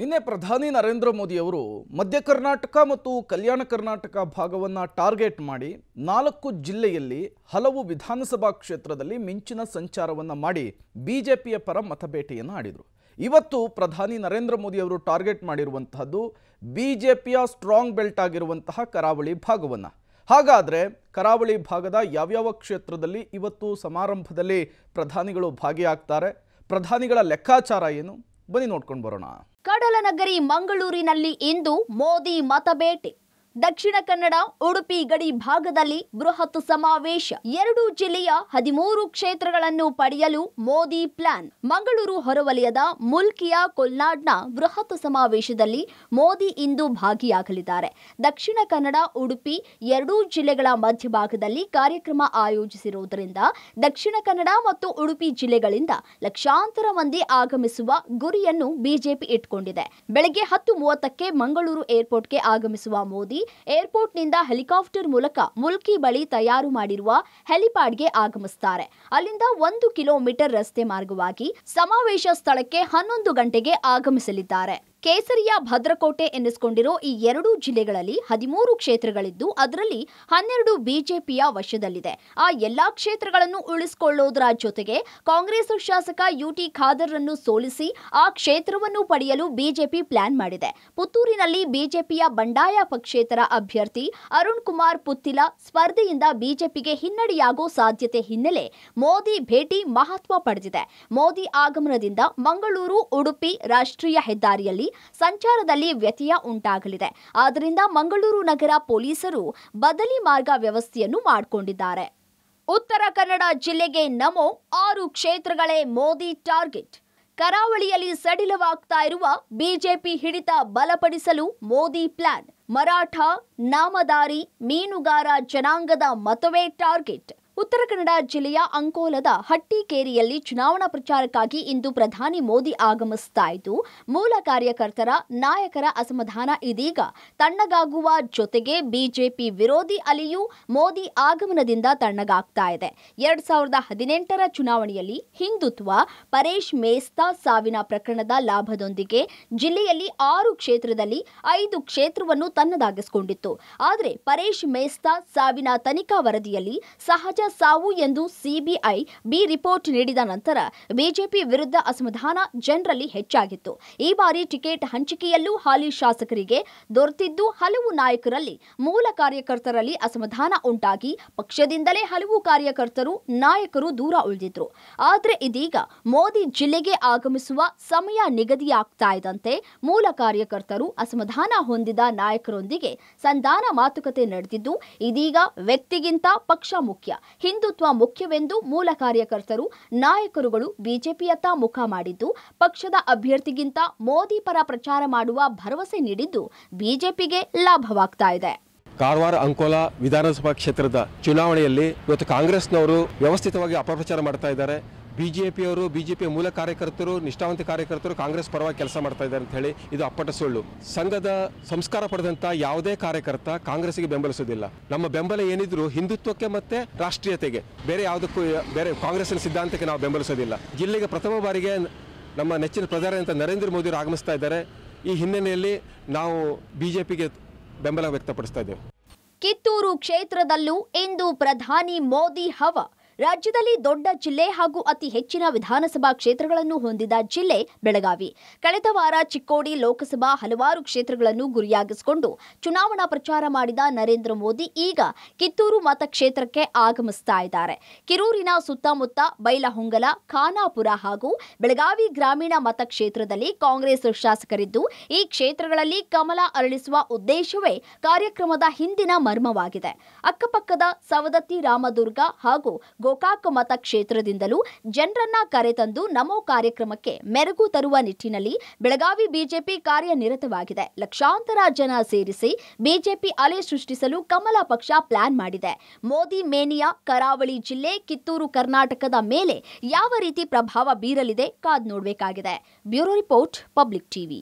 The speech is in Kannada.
ನಿನ್ನೆ ಪ್ರಧಾನಿ ನರೇಂದ್ರ ಮೋದಿಯವರು ಮಧ್ಯ ಕರ್ನಾಟಕ ಮತ್ತು ಕಲ್ಯಾಣ ಕರ್ನಾಟಕ ಭಾಗವನ್ನು ಟಾರ್ಗೆಟ್ ಮಾಡಿ ನಾಲ್ಕು ಜಿಲ್ಲೆಯಲ್ಲಿ ಹಲವು ವಿಧಾನಸಭಾ ಕ್ಷೇತ್ರದಲ್ಲಿ ಮಿಂಚಿನ ಸಂಚಾರವನ್ನು ಮಾಡಿ ಬಿ ಜೆ ಪರ ಮತಬೇಟೆಯನ್ನು ಆಡಿದರು ಇವತ್ತು ಪ್ರಧಾನಿ ನರೇಂದ್ರ ಮೋದಿಯವರು ಟಾರ್ಗೆಟ್ ಮಾಡಿರುವಂತಹದ್ದು ಬಿ ಜೆ ಪಿಯ ಸ್ಟ್ರಾಂಗ್ ಬೆಲ್ಟ್ ಆಗಿರುವಂತಹ ಕರಾವಳಿ ಭಾಗವನ್ನು ಹಾಗಾದರೆ ಕರಾವಳಿ ಭಾಗದ ಯಾವ್ಯಾವ ಕ್ಷೇತ್ರದಲ್ಲಿ ಇವತ್ತು ಸಮಾರಂಭದಲ್ಲಿ ಪ್ರಧಾನಿಗಳು ಭಾಗಿಯಾಗ್ತಾರೆ ಪ್ರಧಾನಿಗಳ ಲೆಕ್ಕಾಚಾರ ಏನು ಬನ್ನಿ ನೋಡ್ಕೊಂಡು ಬರೋಣ ಕಡಲನಗರಿ ಮಂಗಳೂರಿನಲ್ಲಿ ಇಂದು ಮೋದಿ ಮತಬೇಟೆ ದಕ್ಷಿಣ ಕನ್ನಡ ಉಡುಪಿ ಗಡಿ ಭಾಗದಲ್ಲಿ ಬೃಹತ್ ಸಮಾವೇಶ ಎರಡು ಜಿಲ್ಲೆಯ ಹದಿಮೂರು ಕ್ಷೇತ್ರಗಳನ್ನು ಪಡೆಯಲು ಮೋದಿ ಪ್ಲಾನ್ ಮಂಗಳೂರು ಹೊರವಲಯದ ಮುಲ್ಕಿಯ ಕೊಲ್ನಾಡ್ನ ಬೃಹತ್ ಸಮಾವೇಶದಲ್ಲಿ ಮೋದಿ ಇಂದು ಭಾಗಿಯಾಗಲಿದ್ದಾರೆ ದಕ್ಷಿಣ ಕನ್ನಡ ಉಡುಪಿ ಎರಡೂ ಜಿಲ್ಲೆಗಳ ಮಧ್ಯಭಾಗದಲ್ಲಿ ಕಾರ್ಯಕ್ರಮ ಆಯೋಜಿಸಿರುವುದರಿಂದ ದಕ್ಷಿಣ ಕನ್ನಡ ಮತ್ತು ಉಡುಪಿ ಜಿಲ್ಲೆಗಳಿಂದ ಲಕ್ಷಾಂತರ ಮಂದಿ ಆಗಮಿಸುವ ಗುರಿಯನ್ನು ಬಿಜೆಪಿ ಇಟ್ಕೊಂಡಿದೆ ಬೆಳಗ್ಗೆ ಹತ್ತು ಮೂವತ್ತಕ್ಕೆ ಮಂಗಳೂರು ಏರ್ಪೋರ್ಟ್ಗೆ ಆಗಮಿಸುವ ಮೋದಿ ಏರ್ಪೋರ್ಟ್ ಏರ್ಪೋರ್ಟ್ನಿಂದ ಹೆಲಿಕಾಪ್ಟರ್ ಮೂಲಕ ಮುಲ್ಕಿ ಬಳಿ ತಯಾರು ಮಾಡಿರುವ ಹೆಲಿಪ್ಯಾಡ್ಗೆ ಆಗಮಿಸುತ್ತಾರೆ ಅಲ್ಲಿಂದ ಒಂದು ಕಿಲೋಮೀಟರ್ ರಸ್ತೆ ಮಾರ್ಗವಾಗಿ ಸಮಾವೇಶ ಸ್ಥಳಕ್ಕೆ ಹನ್ನೊಂದು ಗಂಟೆಗೆ ಆಗಮಿಸಲಿದ್ದಾರೆ ಕೇಸರಿಯ ಭದ್ರಕೋಟೆ ಎನ್ನಿಸಿಕೊಂಡಿರೋ ಈ ಎರಡೂ ಜಿಲ್ಲೆಗಳಲ್ಲಿ ಹದಿಮೂರು ಕ್ಷೇತ್ರಗಳಿದ್ದು ಅದರಲ್ಲಿ ಹನ್ನೆರಡು ಬಿಜೆಪಿಯ ವಶದಲ್ಲಿದೆ ಆ ಎಲ್ಲಾ ಕ್ಷೇತ್ರಗಳನ್ನು ಉಳಿಸಿಕೊಳ್ಳೋದರ ಜೊತೆಗೆ ಕಾಂಗ್ರೆಸ್ ಶಾಸಕ ಯುಟಿ ಖಾದರ್ರನ್ನು ಸೋಲಿಸಿ ಆ ಕ್ಷೇತ್ರವನ್ನು ಪಡೆಯಲು ಬಿಜೆಪಿ ಪ್ಲಾನ್ ಮಾಡಿದೆ ಪುತ್ತೂರಿನಲ್ಲಿ ಬಿಜೆಪಿಯ ಬಂಡಾಯ ಪಕ್ಷೇತರ ಅಭ್ಯರ್ಥಿ ಅರುಣ್ ಕುಮಾರ್ ಪುತ್ತಿಲ ಸ್ಪರ್ಧೆಯಿಂದ ಬಿಜೆಪಿಗೆ ಹಿನ್ನಡೆಯಾಗೋ ಸಾಧ್ಯತೆ ಹಿನ್ನೆಲೆ ಮೋದಿ ಭೇಟಿ ಮಹತ್ವ ಪಡೆದಿದೆ ಮೋದಿ ಆಗಮನದಿಂದ ಮಂಗಳೂರು ಉಡುಪಿ ರಾಷ್ಟ್ರೀಯ ಹೆದ್ದಾರಿಯಲ್ಲಿ ಸಂಚಾರದಲ್ಲಿ ವ್ಯತ್ಯಯ ಉಂಟಾಗಲಿದೆ ಆದ್ದರಿಂದ ಮಂಗಳೂರು ನಗರ ಪೊಲೀಸರು ಬದಲಿ ಮಾರ್ಗ ವ್ಯವಸ್ಥೆಯನ್ನು ಮಾಡಿಕೊಂಡಿದ್ದಾರೆ ಉತ್ತರ ಕನ್ನಡ ಜಿಲ್ಲೆಗೆ ನಮೋ ಆರು ಕ್ಷೇತ್ರಗಳೇ ಮೋದಿ ಟಾರ್ಗೆಟ್ ಕರಾವಳಿಯಲ್ಲಿ ಸಡಿಲವಾಗ್ತಾ ಇರುವ ಬಿಜೆಪಿ ಹಿಡಿತ ಬಲಪಡಿಸಲು ಮೋದಿ ಪ್ಲಾನ್ ಮರಾಠ ನಾಮದಾರಿ ಮೀನುಗಾರ ಜನಾಂಗದ ಮತವೇ ಟಾರ್ಗೆಟ್ ಉತ್ತರ ಕನ್ನಡ ಜಿಲ್ಲೆಯ ಅಂಕೋಲದ ಹಟ್ಟಿಕೇರಿಯಲ್ಲಿ ಚುನಾವಣಾ ಪ್ರಚಾರಕ್ಕಾಗಿ ಇಂದು ಪ್ರಧಾನಿ ಮೋದಿ ಆಗಮಿಸ್ತಾ ಇದ್ದು ಮೂಲ ಕಾರ್ಯಕರ್ತರ ನಾಯಕರ ಅಸಮಾಧಾನ ಇದೀಗ ತಣ್ಣಗಾಗುವ ಜೊತೆಗೆ ಬಿಜೆಪಿ ವಿರೋಧಿ ಅಲೆಯೂ ಮೋದಿ ಆಗಮನದಿಂದ ತಣ್ಣಗಾಗ್ತಾ ಇದೆ ಎರಡ್ ಸಾವಿರದ ಹದಿನೆಂಟರ ಚುನಾವಣೆಯಲ್ಲಿ ಹಿಂದುತ್ವ ಪರೇಶ್ ಮೇಸ್ತಾ ಸಾವಿನ ಪ್ರಕರಣದ ಲಾಭದೊಂದಿಗೆ ಜಿಲ್ಲೆಯಲ್ಲಿ ಆರು ಕ್ಷೇತ್ರದಲ್ಲಿ ಐದು ಕ್ಷೇತ್ರವನ್ನು ತನ್ನದಾಗಿಸಿಕೊಂಡಿತ್ತು ಆದರೆ ಪರೇಶ್ ಮೇಸ್ತಾ ಸಾವಿನ ತನಿಖಾ ವರದಿಯಲ್ಲಿ ಸಹಜ ಸಾವು ಎಂದು ಸಿಬಿಐ ಬಿ ರಿಪೋರ್ಟ್ ನೀಡಿದ ನಂತರ ಬಿಜೆಪಿ ವಿರುದ್ಧ ಅಸಮಾಧಾನ ಜನರಲ್ಲಿ ಹೆಚ್ಚಾಗಿತ್ತು ಈ ಬಾರಿ ಟಿಕೆಟ್ ಹಂಚಿಕೆಯಲ್ಲೂ ಹಾಲಿ ಶಾಸಕರಿಗೆ ದೊರೆತಿದ್ದು ಹಲವು ನಾಯಕರಲ್ಲಿ ಮೂಲ ಕಾರ್ಯಕರ್ತರಲ್ಲಿ ಅಸಮಾಧಾನ ಉಂಟಾಗಿ ಪಕ್ಷದಿಂದಲೇ ಹಲವು ಕಾರ್ಯಕರ್ತರು ನಾಯಕರು ದೂರ ಉಳಿದಿದ್ರು ಆದರೆ ಇದೀಗ ಮೋದಿ ಜಿಲ್ಲೆಗೆ ಆಗಮಿಸುವ ಸಮಯ ನಿಗದಿಯಾಗ್ತಾ ಇದ್ದಂತೆ ಮೂಲ ಕಾರ್ಯಕರ್ತರು ಅಸಮಾಧಾನ ಹೊಂದಿದ ನಾಯಕರೊಂದಿಗೆ ಸಂಧಾನ ಮಾತುಕತೆ ನಡೆದಿದ್ದು ಇದೀಗ ವ್ಯಕ್ತಿಗಿಂತ ಪಕ್ಷ ಮುಖ್ಯ ಹಿಂದುತ್ವ ಮುಖ್ಯವೆಂದು ಮೂಲ ಕಾರ್ಯಕರ್ತರು ನಾಯಕರುಗಳು ಬಿಜೆಪಿಯತ್ತ ಮುಖ ಮಾಡಿದ್ದು ಪಕ್ಷದ ಅಭ್ಯರ್ಥಿಗಿಂತ ಮೋದಿ ಪರ ಪ್ರಚಾರ ಮಾಡುವ ಭರವಸೆ ನೀಡಿದ್ದು ಬಿಜೆಪಿಗೆ ಲಾಭವಾಗ್ತಾ ಇದೆ ಕಾರವಾರ ಅಂಕೋಲಾ ವಿಧಾನಸಭಾ ಕ್ಷೇತ್ರದ ಚುನಾವಣೆಯಲ್ಲಿ ಇವತ್ತು ಕಾಂಗ್ರೆಸ್ನವರು ವ್ಯವಸ್ಥಿತವಾಗಿ ಅಪಪ್ರಚಾರ ಮಾಡ್ತಾ ಇದ್ದಾರೆ ಬಿ ಜೆ ಪಿಯವರು ಬಿ ಜೆ ಮೂಲ ಕಾರ್ಯಕರ್ತರು ನಿಷ್ಠಾವಂತ ಕಾರ್ಯಕರ್ತರು ಕಾಂಗ್ರೆಸ್ ಪರವಾಗಿ ಕೆಲಸ ಮಾಡ್ತಾ ಇದ್ದಾರೆ ಅಂತ ಹೇಳಿ ಇದು ಅಪ್ಪಟ ಸುಳ್ಳು ಸಂಘದ ಸಂಸ್ಕಾರ ಪಡೆದಂತ ಯಾವುದೇ ಕಾರ್ಯಕರ್ತ ಕಾಂಗ್ರೆಸ್ಗೆ ಬೆಂಬಲಿಸೋದಿಲ್ಲ ನಮ್ಮ ಬೆಂಬಲ ಏನಿದ್ರು ಹಿಂದುತ್ವಕ್ಕೆ ಮತ್ತೆ ರಾಷ್ಟ್ರೀಯತೆಗೆ ಬೇರೆ ಯಾವುದಕ್ಕೂ ಬೇರೆ ಕಾಂಗ್ರೆಸ್ನ ಸಿದ್ಧಾಂತಕ್ಕೆ ನಾವು ಬೆಂಬಲಿಸೋದಿಲ್ಲ ಜಿಲ್ಲೆಗೆ ಪ್ರಥಮ ಬಾರಿಗೆ ನಮ್ಮ ನೆಚ್ಚಿನ ಪ್ರಧಾನಿ ಅಂತ ನರೇಂದ್ರ ಮೋದಿಯವರು ಆಗಮಿಸ್ತಾ ಇದ್ದಾರೆ ಈ ಹಿನ್ನೆಲೆಯಲ್ಲಿ ನಾವು ಬಿಜೆಪಿಗೆ ಬೆಂಬಲ ವ್ಯಕ್ತಪಡಿಸ್ತಾ ಇದ್ದೇವೆ ಕಿತ್ತೂರು ಕ್ಷೇತ್ರದಲ್ಲೂ ಇಂದು ಪ್ರಧಾನಿ ಮೋದಿ ಹವ ರಾಜ್ಯದಲ್ಲಿ ದೊಡ್ಡ ಜಿಲ್ಲೆ ಹಾಗೂ ಅತಿ ಹೆಚ್ಚಿನ ವಿಧಾನಸಭಾ ಕ್ಷೇತ್ರಗಳನ್ನು ಹೊಂದಿದ ಜಿಲ್ಲೆ ಬೆಳಗಾವಿ ಕಳೆದ ವಾರ ಚಿಕ್ಕೋಡಿ ಲೋಕಸಭಾ ಹಲವಾರು ಕ್ಷೇತ್ರಗಳನ್ನು ಗುರಿಯಾಗಿಸಿಕೊಂಡು ಚುನಾವಣಾ ಪ್ರಚಾರ ಮಾಡಿದ ನರೇಂದ್ರ ಮೋದಿ ಈಗ ಕಿತ್ತೂರು ಮತಕ್ಷೇತ್ರಕ್ಕೆ ಆಗಮಿಸ್ತಾ ಇದ್ದಾರೆ ಕಿರೂರಿನ ಸುತ್ತಮುತ್ತ ಬೈಲಹೊಂಗಲ ಖಾನಾಪುರ ಹಾಗೂ ಬೆಳಗಾವಿ ಗ್ರಾಮೀಣ ಮತಕ್ಷೇತ್ರದಲ್ಲಿ ಕಾಂಗ್ರೆಸ್ ಶಾಸಕರಿದ್ದು ಈ ಕ್ಷೇತ್ರಗಳಲ್ಲಿ ಕಮಲ ಅರಳಿಸುವ ಉದ್ದೇಶವೇ ಕಾರ್ಯಕ್ರಮದ ಹಿಂದಿನ ಮರ್ಮವಾಗಿದೆ ಅಕ್ಕಪಕ್ಕದ ಸವದತ್ತಿ ರಾಮದುರ್ಗ ಹಾಗೂ ಮತ ಕ್ಷೇತ್ರದಿಂದಲೂ ಜನರನ್ನ ಕರೆತಂದು ನಮೋ ಕಾರ್ಯಕ್ರಮಕ್ಕೆ ಮೆರುಗು ತರುವ ನಿಟ್ಟಿನಲ್ಲಿ ಬೆಳಗಾವಿ ಬಿಜೆಪಿ ಕಾರ್ಯನಿರತವಾಗಿದೆ ಲಕ್ಷಾಂತರ ಜನ ಸೇರಿಸಿ ಬಿಜೆಪಿ ಅಲೆ ಸೃಷ್ಟಿಸಲು ಕಮಲ ಪಕ್ಷ ಪ್ಲಾನ್ ಮಾಡಿದೆ ಮೋದಿ ಮೇನಿಯಾ ಕರಾವಳಿ ಜಿಲ್ಲೆ ಕಿತ್ತೂರು ಕರ್ನಾಟಕದ ಮೇಲೆ ಯಾವ ರೀತಿ ಪ್ರಭಾವ ಬೀರಲಿದೆ ಕಾದ್ ನೋಡಬೇಕಾಗಿದೆ ಬ್ಯೂರೋ ರಿಪೋರ್ಟ್ ಪಬ್ಲಿಕ್ ಟಿವಿ